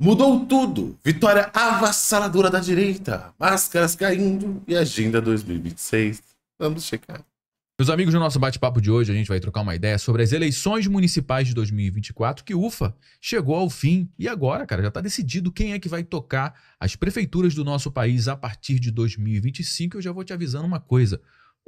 Mudou tudo. Vitória avassaladora da direita. Máscaras caindo e agenda 2026. Vamos checar. Meus amigos, no nosso bate-papo de hoje, a gente vai trocar uma ideia sobre as eleições municipais de 2024, que, ufa, chegou ao fim. E agora, cara, já está decidido quem é que vai tocar as prefeituras do nosso país a partir de 2025. Eu já vou te avisando uma coisa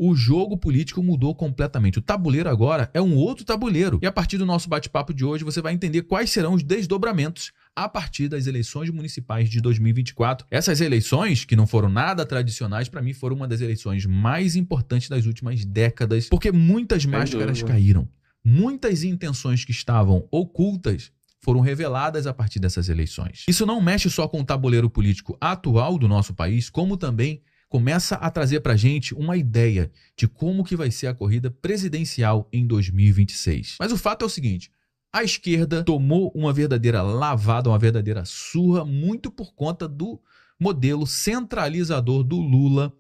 o jogo político mudou completamente. O tabuleiro agora é um outro tabuleiro. E a partir do nosso bate-papo de hoje, você vai entender quais serão os desdobramentos a partir das eleições municipais de 2024. Essas eleições, que não foram nada tradicionais, para mim foram uma das eleições mais importantes das últimas décadas, porque muitas máscaras caíram. Muitas intenções que estavam ocultas foram reveladas a partir dessas eleições. Isso não mexe só com o tabuleiro político atual do nosso país, como também começa a trazer para gente uma ideia de como que vai ser a corrida presidencial em 2026. Mas o fato é o seguinte: a esquerda tomou uma verdadeira lavada, uma verdadeira surra, muito por conta do modelo centralizador do Lula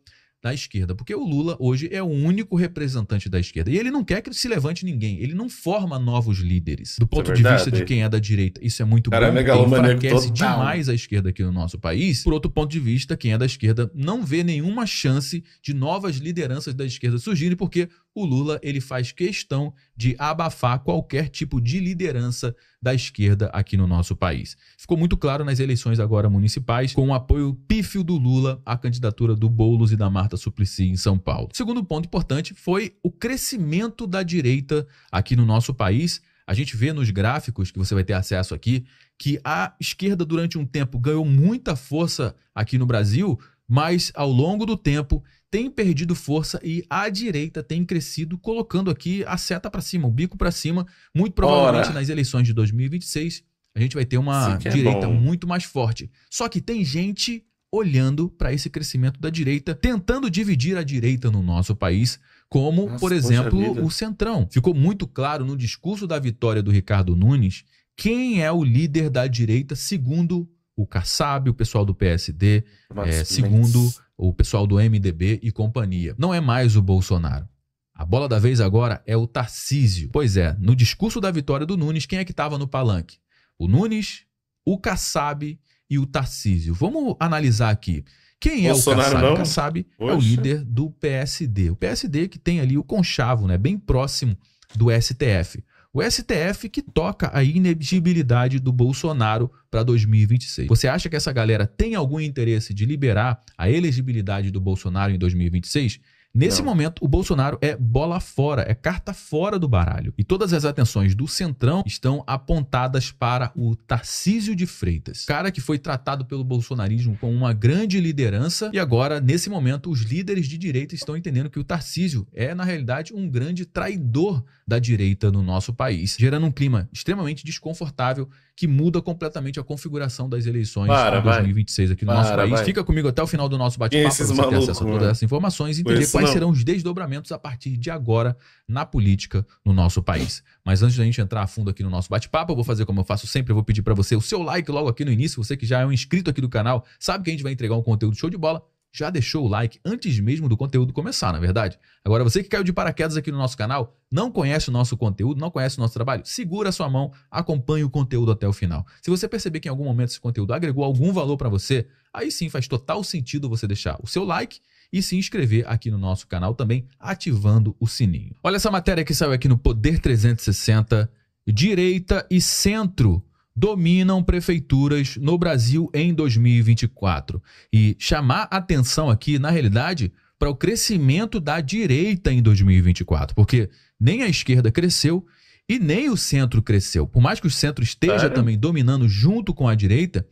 da esquerda, porque o Lula hoje é o único representante da esquerda. E ele não quer que se levante ninguém, ele não forma novos líderes. Do é ponto é de vista de quem é da direita, isso é muito Cara, é bom, é enfraquece demais a esquerda aqui no nosso país. Por outro ponto de vista, quem é da esquerda não vê nenhuma chance de novas lideranças da esquerda surgirem, porque o Lula ele faz questão de abafar qualquer tipo de liderança da esquerda aqui no nosso país. Ficou muito claro nas eleições agora municipais, com o apoio pífio do Lula à candidatura do Boulos e da Marta Suplicy em São Paulo. Segundo ponto importante foi o crescimento da direita aqui no nosso país. A gente vê nos gráficos que você vai ter acesso aqui que a esquerda durante um tempo ganhou muita força aqui no Brasil mas ao longo do tempo tem perdido força e a direita tem crescido, colocando aqui a seta para cima, o bico para cima. Muito provavelmente Ora. nas eleições de 2026 a gente vai ter uma é direita muito mais forte. Só que tem gente olhando para esse crescimento da direita, tentando dividir a direita no nosso país, como, Nossa, por exemplo, o Centrão. Ficou muito claro no discurso da vitória do Ricardo Nunes quem é o líder da direita segundo o Kassab, o pessoal do PSD, é, segundo o pessoal do MDB e companhia. Não é mais o Bolsonaro. A bola da vez agora é o Tarcísio. Pois é, no discurso da vitória do Nunes, quem é que estava no palanque? O Nunes, o Kassab e o Tarcísio. Vamos analisar aqui. Quem Bolsonaro é o Kassab? Não. O Kassab Poxa. é o líder do PSD. O PSD que tem ali o conchavo, né, bem próximo do STF. O STF que toca a inelegibilidade do Bolsonaro para 2026. Você acha que essa galera tem algum interesse de liberar a elegibilidade do Bolsonaro em 2026? Nesse não. momento, o Bolsonaro é bola fora, é carta fora do baralho. E todas as atenções do Centrão estão apontadas para o Tarcísio de Freitas, cara que foi tratado pelo bolsonarismo como uma grande liderança. E agora, nesse momento, os líderes de direita estão entendendo que o Tarcísio é, na realidade, um grande traidor da direita no nosso país, gerando um clima extremamente desconfortável que muda completamente a configuração das eleições para, de 2026 aqui no para, nosso país. Vai. Fica comigo até o final do nosso bate-papo para você ter acesso a todas essas informações e entender quais não. serão os desdobramentos a partir de agora na política no nosso país. Mas antes da gente entrar a fundo aqui no nosso bate-papo, eu vou fazer como eu faço sempre, eu vou pedir para você o seu like logo aqui no início, você que já é um inscrito aqui do canal, sabe que a gente vai entregar um conteúdo show de bola, já deixou o like antes mesmo do conteúdo começar, na é verdade? Agora, você que caiu de paraquedas aqui no nosso canal, não conhece o nosso conteúdo, não conhece o nosso trabalho, segura a sua mão, acompanhe o conteúdo até o final. Se você perceber que em algum momento esse conteúdo agregou algum valor para você, aí sim faz total sentido você deixar o seu like e se inscrever aqui no nosso canal também, ativando o sininho. Olha essa matéria que saiu aqui no Poder 360. Direita e centro dominam prefeituras no Brasil em 2024. E chamar atenção aqui, na realidade, para o crescimento da direita em 2024, porque nem a esquerda cresceu e nem o centro cresceu. Por mais que o centro esteja é. também dominando junto com a direita,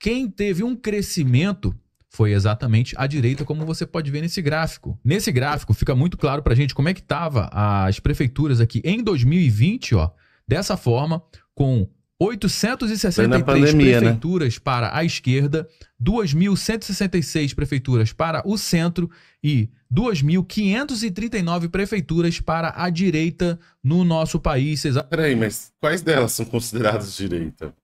quem teve um crescimento foi exatamente a direita, como você pode ver nesse gráfico. Nesse gráfico fica muito claro para a gente como é que estava as prefeituras aqui em 2020, ó, dessa forma, com 863 pandemia, né? prefeituras né? para a esquerda, 2.166 prefeituras para o centro e 2.539 prefeituras para a direita no nosso país. Peraí, mas quais delas são consideradas direita?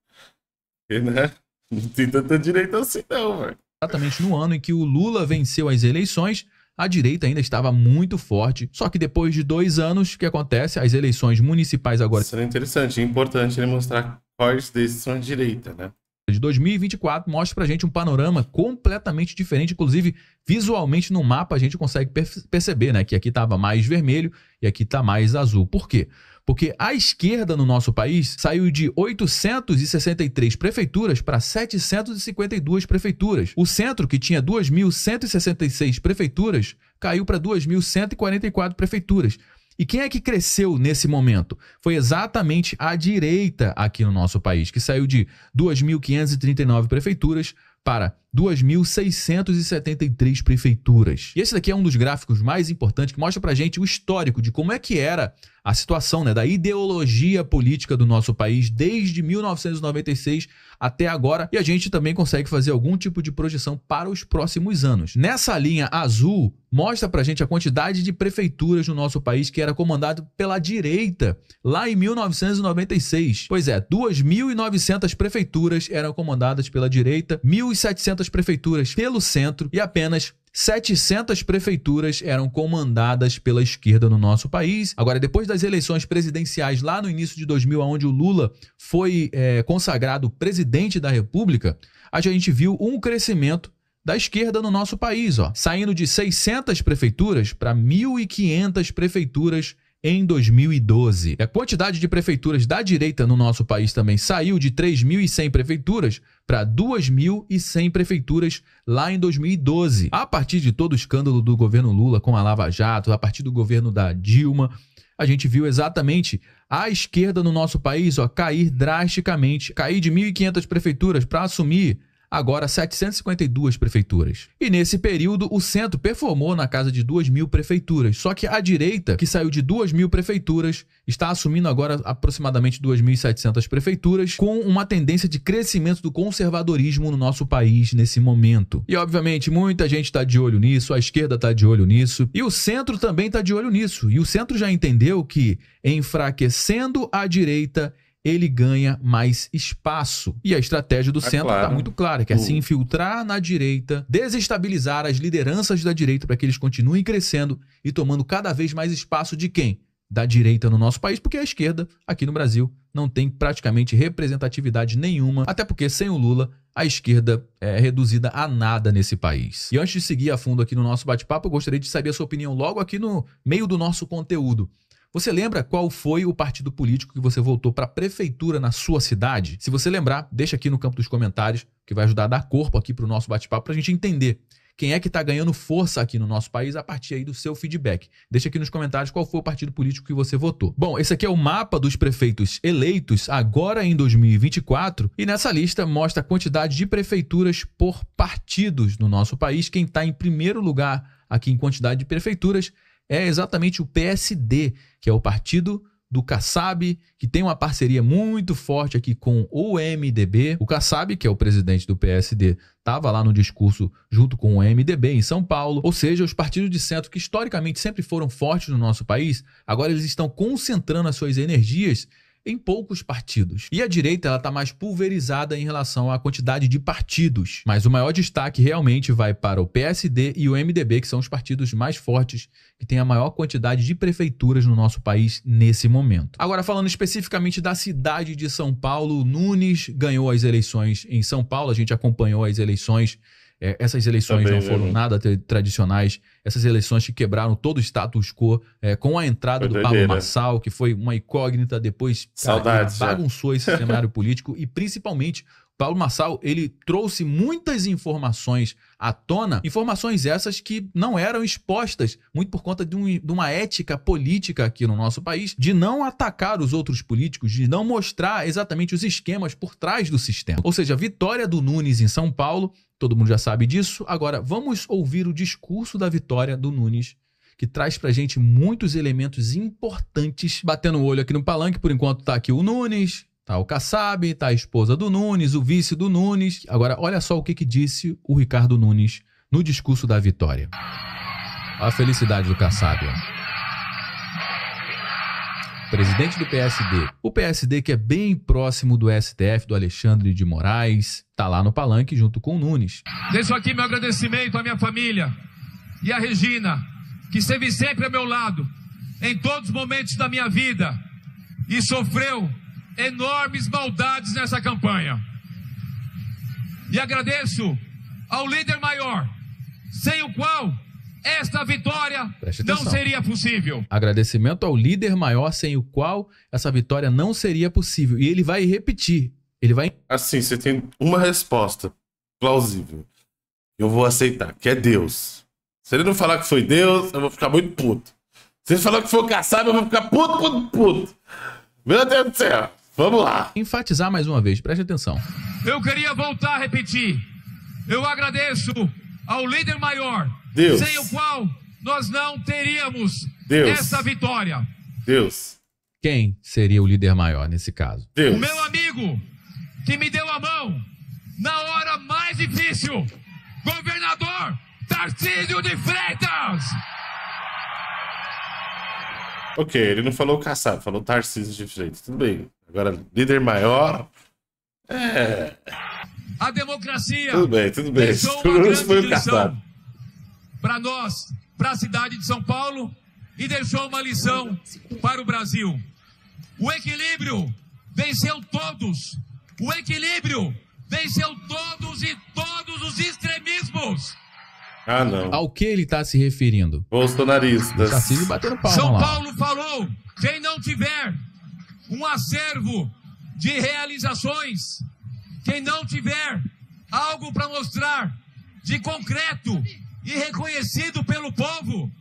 né? Não tem tanta direita assim, não, velho. Exatamente no ano em que o Lula venceu as eleições, a direita ainda estava muito forte. Só que depois de dois anos, o que acontece? As eleições municipais agora. Isso é interessante é importante ele mostrar quais desses são de direita, né? de 2024 mostra para gente um panorama completamente diferente, inclusive visualmente no mapa a gente consegue perceber né, que aqui estava mais vermelho e aqui está mais azul. Por quê? Porque a esquerda no nosso país saiu de 863 prefeituras para 752 prefeituras. O centro, que tinha 2.166 prefeituras, caiu para 2.144 prefeituras. E quem é que cresceu nesse momento? Foi exatamente a direita aqui no nosso país, que saiu de 2.539 prefeituras para 2.673 prefeituras. E esse daqui é um dos gráficos mais importantes que mostra pra gente o histórico de como é que era a situação né, da ideologia política do nosso país desde 1996 até agora. E a gente também consegue fazer algum tipo de projeção para os próximos anos. Nessa linha azul, mostra pra gente a quantidade de prefeituras no nosso país que era comandado pela direita lá em 1996. Pois é, 2.900 prefeituras eram comandadas pela direita, 1.700 prefeituras pelo centro e apenas 700 prefeituras eram comandadas pela esquerda no nosso país. Agora, depois das eleições presidenciais lá no início de 2000, onde o Lula foi é, consagrado presidente da República, a gente viu um crescimento da esquerda no nosso país, ó, saindo de 600 prefeituras para 1.500 prefeituras em 2012. A quantidade de prefeituras da direita no nosso país também saiu de 3.100 prefeituras para 2.100 prefeituras lá em 2012. A partir de todo o escândalo do governo Lula com a Lava Jato, a partir do governo da Dilma, a gente viu exatamente a esquerda no nosso país ó, cair drasticamente, cair de 1.500 prefeituras para assumir agora 752 prefeituras. E nesse período, o centro performou na casa de 2 mil prefeituras, só que a direita, que saiu de 2 mil prefeituras, está assumindo agora aproximadamente 2.700 prefeituras, com uma tendência de crescimento do conservadorismo no nosso país nesse momento. E obviamente, muita gente está de olho nisso, a esquerda está de olho nisso, e o centro também está de olho nisso. E o centro já entendeu que, enfraquecendo a direita, ele ganha mais espaço. E a estratégia do tá centro está claro. muito clara, que é se infiltrar na direita, desestabilizar as lideranças da direita para que eles continuem crescendo e tomando cada vez mais espaço de quem? Da direita no nosso país, porque a esquerda, aqui no Brasil, não tem praticamente representatividade nenhuma, até porque sem o Lula a esquerda é reduzida a nada nesse país. E antes de seguir a fundo aqui no nosso bate-papo, eu gostaria de saber a sua opinião logo aqui no meio do nosso conteúdo. Você lembra qual foi o partido político que você votou para a prefeitura na sua cidade? Se você lembrar, deixa aqui no campo dos comentários, que vai ajudar a dar corpo aqui para o nosso bate-papo para a gente entender quem é que está ganhando força aqui no nosso país a partir aí do seu feedback. Deixa aqui nos comentários qual foi o partido político que você votou. Bom, esse aqui é o mapa dos prefeitos eleitos agora em 2024 e nessa lista mostra a quantidade de prefeituras por partidos no nosso país. Quem está em primeiro lugar aqui em quantidade de prefeituras é exatamente o PSD, que é o partido do Kassab, que tem uma parceria muito forte aqui com o MDB. O Kassab, que é o presidente do PSD, estava lá no discurso junto com o MDB em São Paulo. Ou seja, os partidos de centro que historicamente sempre foram fortes no nosso país, agora eles estão concentrando as suas energias em poucos partidos. E a direita ela está mais pulverizada em relação à quantidade de partidos. Mas o maior destaque realmente vai para o PSD e o MDB, que são os partidos mais fortes que têm a maior quantidade de prefeituras no nosso país nesse momento. Agora, falando especificamente da cidade de São Paulo, Nunes ganhou as eleições em São Paulo, a gente acompanhou as eleições é, essas eleições Também, não foram né? nada tradicionais. Essas eleições que quebraram todo o status quo é, com a entrada foi do Pablo Massal né? Marçal, que foi uma incógnita, depois Saudades, cara, bagunçou né? esse cenário político e principalmente Paulo Massal, ele trouxe muitas informações à tona, informações essas que não eram expostas, muito por conta de, um, de, uma ética política aqui no nosso país, de não atacar os outros políticos, de não mostrar exatamente os esquemas por trás do sistema. Ou seja, a vitória do Nunes em São Paulo, todo mundo já sabe disso. Agora, vamos ouvir o discurso da vitória do Nunes que traz pra gente muitos elementos importantes. Batendo o olho aqui no palanque, por enquanto tá aqui o Nunes, Tá o Kassab, tá a esposa do Nunes, o vice do Nunes. Agora, olha só o que, que disse o Ricardo Nunes no discurso da vitória. A felicidade do Kassab. Ó. Presidente do PSD. O PSD que é bem próximo do STF, do Alexandre de Moraes, tá lá no palanque junto com o Nunes. Deixo aqui meu agradecimento à minha família e à Regina, que esteve sempre ao meu lado, em todos os momentos da minha vida e sofreu enormes maldades nessa campanha. E agradeço ao líder maior, sem o qual esta vitória não seria possível. Agradecimento ao líder maior sem o qual essa vitória não seria possível. E ele vai repetir. Ele vai. Assim, você tem uma resposta plausível. Eu vou aceitar, que é Deus. Se ele não falar que foi Deus, eu vou ficar muito puto. Se ele falar que foi o Kassab, eu vou ficar puto, puto, puto. Meu Deus do céu. Vamos lá. Enfatizar mais uma vez, preste atenção. Eu queria voltar a repetir. Eu agradeço ao líder maior, Deus. sem o qual nós não teríamos Deus. essa vitória. Deus. Quem seria o líder maior nesse caso? Deus. O meu amigo, que me deu a mão na hora mais difícil, governador Tarcísio de Freitas. Ok, ele não falou caçado, falou Tarcísio de Freitas. Tudo bem. Agora, líder maior. É. A democracia. Tudo bem, tudo bem. Deixou uma grande o Para nós, para a cidade de São Paulo e deixou uma lição para o Brasil. O equilíbrio venceu todos. O equilíbrio venceu todos e todos os extremismos. Ah, não. Ao que ele está se referindo? Bolsonaristas. Tarcísio tá batendo palma São lá. Paulo falou: quem não tiver um acervo de realizações, quem não tiver algo para mostrar de concreto e reconhecido pelo povo,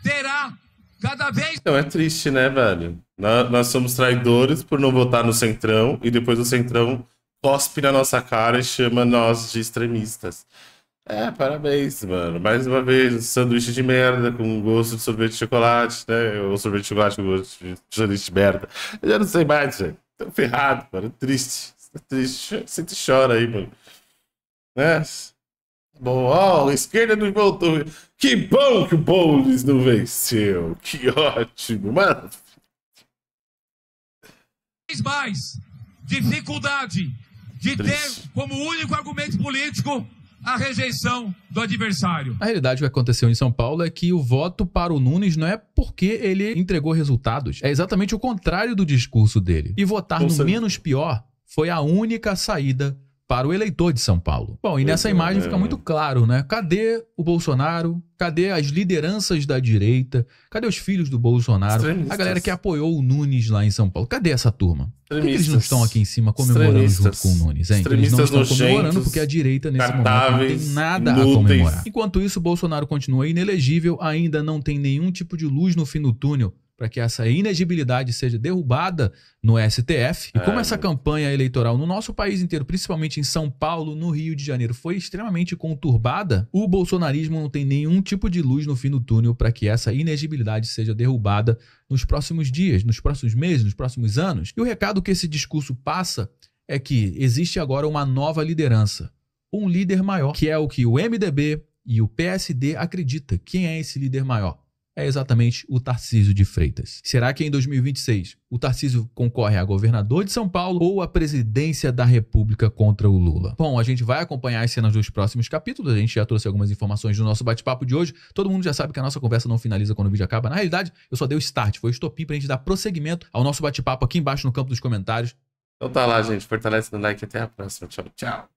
terá cada vez. Então é triste, né, velho? Nós somos traidores por não votar no Centrão e depois o Centrão cospe na nossa cara e chama nós de extremistas. É, parabéns, mano. Mais uma vez, um sanduíche de merda com gosto de sorvete de chocolate, né? Ou sorvete de chocolate com gosto de sanduíche de merda. Eu já não sei mais, velho. Tô ferrado, mano. É triste. É triste. Sinto chora aí, mano. Né? Bom, ó, oh, a esquerda não voltou. Que bom que o Boulos não venceu. Que ótimo, mano. Mais dificuldade de Triste. ter como único argumento político a rejeição do adversário. A realidade que aconteceu em São Paulo é que o voto para o Nunes não é porque ele entregou resultados, é exatamente o contrário do discurso dele. E votar Com no certeza. menos pior foi a única saída para o eleitor de São Paulo. Bom, e nessa é, imagem né? fica muito claro, né? Cadê o Bolsonaro? Cadê as lideranças da direita? Cadê os filhos do Bolsonaro? A galera que apoiou o Nunes lá em São Paulo. Cadê essa turma? Por que, eles não estão aqui em cima comemorando junto com o Nunes, hein? Eles não estão comemorando porque a direita nesse momento não tem nada a comemorar. Enquanto isso, Bolsonaro continua inelegível, ainda não tem nenhum tipo de luz no fim do túnel para que essa inegibilidade seja derrubada no STF. E é, como é, essa meu... campanha eleitoral no nosso país inteiro, principalmente em São Paulo, no Rio de Janeiro, foi extremamente conturbada, o bolsonarismo não tem nenhum tipo de luz no fim do túnel para que essa inegibilidade seja derrubada nos próximos dias, nos próximos meses, nos próximos anos. E o recado que esse discurso passa é que existe agora uma nova liderança, um líder maior, que é o que o MDB e o PSD acredita. Quem é esse líder maior? é exatamente o Tarcísio de Freitas. Será que em 2026 o Tarcísio concorre a governador de São Paulo ou a presidência da República contra o Lula? Bom, a gente vai acompanhar as cenas dos próximos capítulos, a gente já trouxe algumas informações do nosso bate-papo de hoje. Todo mundo já sabe que a nossa conversa não finaliza quando o vídeo acaba. Na realidade, eu só dei o start, foi o estopim para a gente dar prosseguimento ao nosso bate-papo aqui embaixo no campo dos comentários. Então tá lá, gente. Fortalece no like. Até a próxima. Tchau, tchau.